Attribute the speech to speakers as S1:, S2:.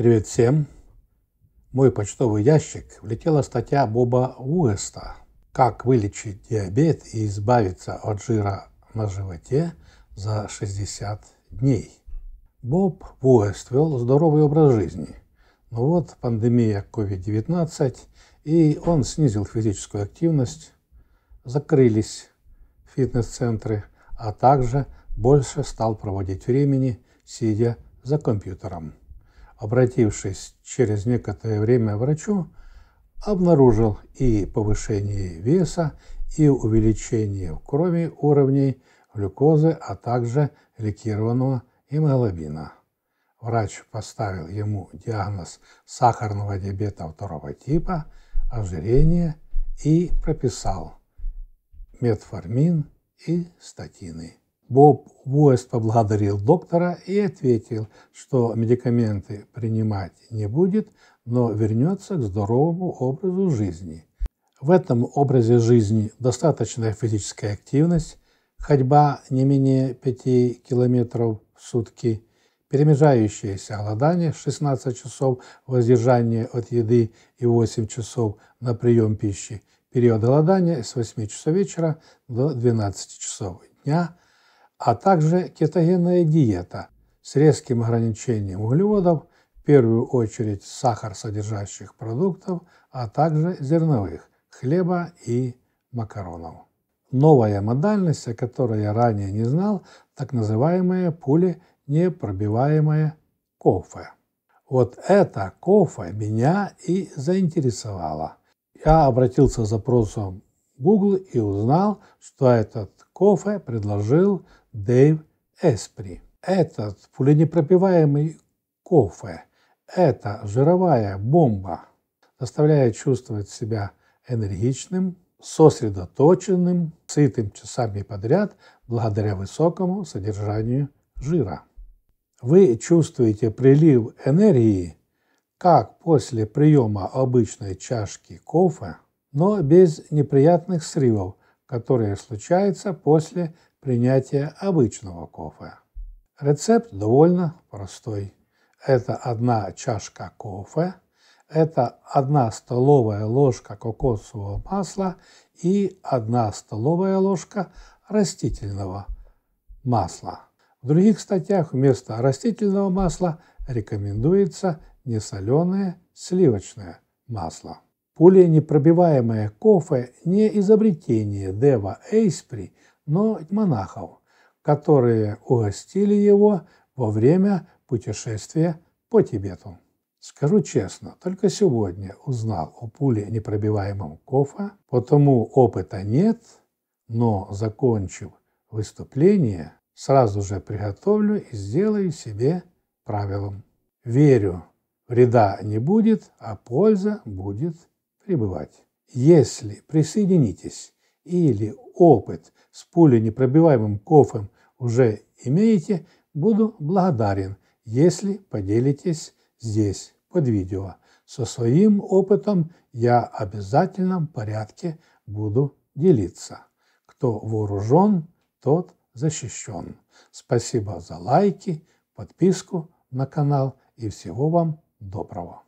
S1: Привет всем! В мой почтовый ящик влетела статья Боба Уэста «Как вылечить диабет и избавиться от жира на животе за 60 дней». Боб Уэст вел здоровый образ жизни, но вот пандемия COVID-19, и он снизил физическую активность, закрылись фитнес-центры, а также больше стал проводить времени, сидя за компьютером обратившись через некоторое время к врачу, обнаружил и повышение веса, и увеличение в крови уровней глюкозы, а также ликированного иммоглобина. Врач поставил ему диагноз сахарного диабета второго типа, ожирение и прописал метформин и статины. Боб Уэст поблагодарил доктора и ответил, что медикаменты принимать не будет, но вернется к здоровому образу жизни. В этом образе жизни достаточная физическая активность, ходьба не менее 5 километров в сутки, перемежающееся голодание 16 часов, воздержание от еды и 8 часов на прием пищи, период голодания с 8 часов вечера до 12 часов дня – а также кетогенная диета с резким ограничением углеводов, в первую очередь сахар содержащих продуктов, а также зерновых, хлеба и макаронов. Новая модальность, о которой я ранее не знал, так называемая называемое пуленепробиваемое кофе. Вот это кофе меня и заинтересовало. Я обратился с запросом Google и узнал, что этот кофе предложил Дэйв Эспри. Этот пуленепробиваемый кофе, это жировая бомба заставляет чувствовать себя энергичным, сосредоточенным, сытым часами подряд благодаря высокому содержанию жира. Вы чувствуете прилив энергии, как после приема обычной чашки кофе, но без неприятных срывов которые случаются после принятия обычного кофе. Рецепт довольно простой. Это одна чашка кофе, это одна столовая ложка кокосового масла и одна столовая ложка растительного масла. В других статьях вместо растительного масла рекомендуется несоленое сливочное масло. Более непробиваемая кофе не изобретение Дева Эйспри, но монахов, которые угостили его во время путешествия по Тибету. Скажу честно, только сегодня узнал о пуле непробиваемом кофе, потому опыта нет, но, закончив выступление, сразу же приготовлю и сделаю себе правилом. Верю, вреда не будет, а польза будет пребывать. Если присоединитесь или опыт с пуленепробиваемым кофем уже имеете, буду благодарен, если поделитесь здесь под видео. Со своим опытом я обязательном порядке буду делиться. Кто вооружен, тот защищен. Спасибо за лайки, подписку на канал и всего вам доброго.